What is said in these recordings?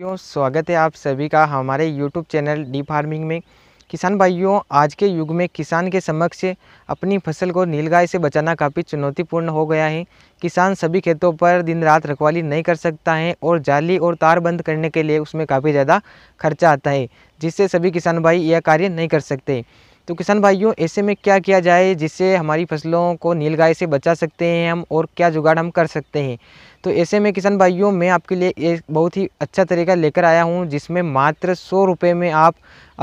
क्यों स्वागत है आप सभी का हमारे यूट्यूब चैनल डी फार्मिंग में किसान भाइयों आज के युग में किसान के समक्ष अपनी फसल को नीलगाय से बचाना काफ़ी चुनौतीपूर्ण हो गया है किसान सभी खेतों पर दिन रात रखवाली नहीं कर सकता है और जाली और तार बंद करने के लिए उसमें काफ़ी ज़्यादा खर्चा आता है जिससे सभी किसान भाई यह कार्य नहीं कर सकते तो किसान भाइयों ऐसे में क्या किया जाए जिससे हमारी फसलों को नीलगाय से बचा सकते हैं हम और क्या जुगाड़ हम कर सकते हैं तो ऐसे में किसान भाइयों मैं आपके लिए एक बहुत ही अच्छा तरीका लेकर आया हूँ जिसमें मात्र सौ रुपये में आप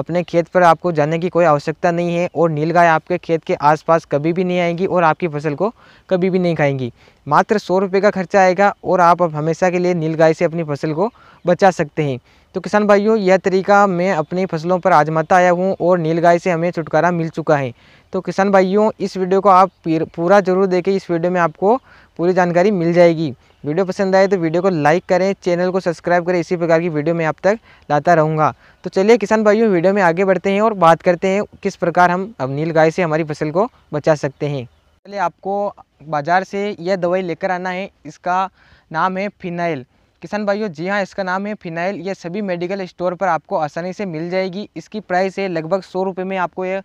अपने खेत पर आपको जाने की कोई आवश्यकता नहीं है और नीलगाय आपके खेत के आसपास कभी भी नहीं आएंगी और आपकी फसल को कभी भी नहीं खाएंगी मात्र सौ रुपये का खर्चा आएगा और आप हमेशा के लिए नीलगाय से अपनी फसल को बचा सकते हैं तो किसान भाइयों यह तरीका मैं अपनी फसलों पर आजमाता आया हूँ और नीलगाय से हमें छुटकारा मिल चुका है तो किसान भाइयों इस वीडियो को आप पूरा जरूर देखें इस वीडियो में आपको पूरी जानकारी मिल जाएगी वीडियो पसंद आए तो वीडियो को लाइक करें चैनल को सब्सक्राइब करें इसी प्रकार की वीडियो मैं आप तक लाता रहूँगा तो चलिए किसान भाइयों वीडियो में आगे बढ़ते हैं और बात करते हैं किस प्रकार हम अब नील गाय से हमारी फसल को बचा सकते हैं पहले आपको बाज़ार से यह दवाई लेकर आना है इसका नाम है फिनाइल किसान भाइयों जी हाँ इसका नाम है फिनाइल ये सभी मेडिकल स्टोर पर आपको आसानी से मिल जाएगी इसकी प्राइस है लगभग सौ रुपये में आपको ये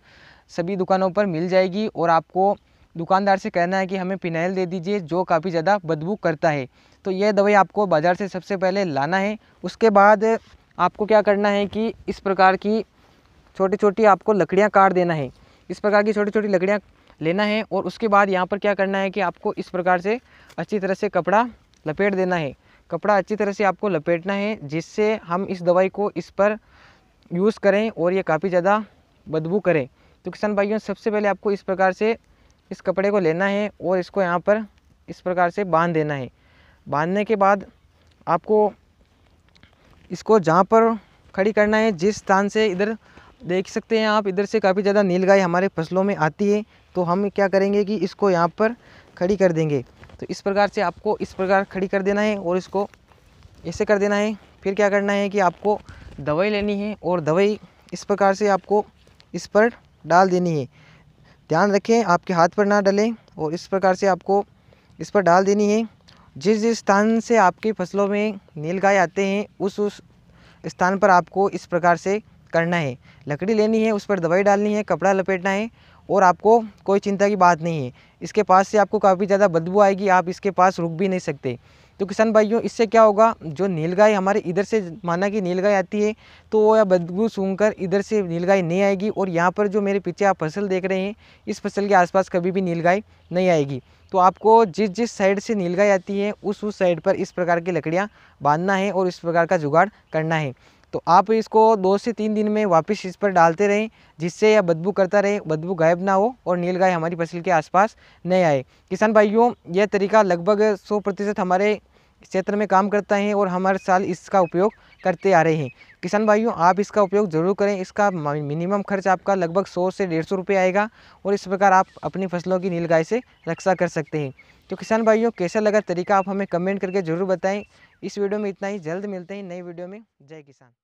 सभी दुकानों पर मिल जाएगी और आपको दुकानदार से कहना है कि हमें फिनाइल दे दीजिए जो काफ़ी ज़्यादा बदबू करता है तो यह दवाई आपको बाज़ार से सबसे पहले लाना है उसके बाद आपको क्या करना है कि इस प्रकार की छोटी छोटी आपको लकड़ियाँ काट देना है इस प्रकार की छोटी छोटी लकड़ियाँ लेना है और उसके बाद यहाँ पर क्या करना है कि आपको इस प्रकार से अच्छी तरह से कपड़ा लपेट देना है कपड़ा अच्छी तरह से आपको लपेटना है जिससे हम इस दवाई को इस पर यूज़ करें और ये काफ़ी ज़्यादा बदबू करें तो किसान भाइयों सबसे पहले आपको इस प्रकार से इस कपड़े को लेना है और इसको यहाँ पर इस प्रकार से बांध देना है बांधने के बाद आपको इसको जहाँ पर खड़ी करना है जिस स्थान से इधर देख सकते हैं आप इधर से काफ़ी ज़्यादा नीलगाय हमारे फसलों में आती है तो हम क्या करेंगे कि इसको यहाँ पर खड़ी कर देंगे तो इस प्रकार से आपको इस प्रकार खड़ी कर देना है और इसको ऐसे कर देना है फिर क्या करना है कि आपको दवाई लेनी है और दवाई इस प्रकार से आपको इस पर डाल देनी है ध्यान रखें आपके हाथ पर ना डलें और इस प्रकार से आपको इस पर डाल देनी है जिस जिस स्थान से आपकी फसलों में नीलगाय आते हैं उस उस स्थान पर आपको इस प्रकार से करना है लकड़ी लेनी है उस पर दवाई डालनी है कपड़ा लपेटना है और आपको कोई चिंता की बात नहीं है इसके पास से आपको काफ़ी ज़्यादा बदबू आएगी आप इसके पास रुक भी नहीं सकते तो किसान भाइयों इससे क्या होगा जो नीलगाय हमारे इधर से माना कि नीलगाय आती है तो वो या बदबू सूंघकर इधर से नीलगाय नहीं आएगी और यहाँ पर जो मेरे पीछे आप फसल देख रहे हैं इस फसल के आसपास कभी भी नीलगाय नहीं आएगी तो आपको जिस जिस साइड से नीलगाय आती है उस उस साइड पर इस प्रकार की लकड़ियाँ बांधना है और इस प्रकार का जुगाड़ करना है तो आप इसको दो से तीन दिन में वापस इस पर डालते रहें जिससे यह बदबू करता रहे बदबू गायब ना हो और नील गाय हमारी फसल के आसपास नहीं आए किसान भाइयों यह तरीका लगभग सौ प्रतिशत हमारे क्षेत्र में काम करता है और हम हर साल इसका उपयोग करते आ रहे हैं किसान भाइयों आप इसका उपयोग ज़रूर करें इसका मिनिमम खर्च आपका लगभग सौ से डेढ़ सौ रुपये आएगा और इस प्रकार आप अपनी फसलों की नील गाय से रक्षा कर सकते हैं तो किसान भाइयों कैसा लगा तरीका आप हमें कमेंट करके ज़रूर बताएं इस वीडियो में इतना ही जल्द मिलते हैं नई वीडियो में जय किसान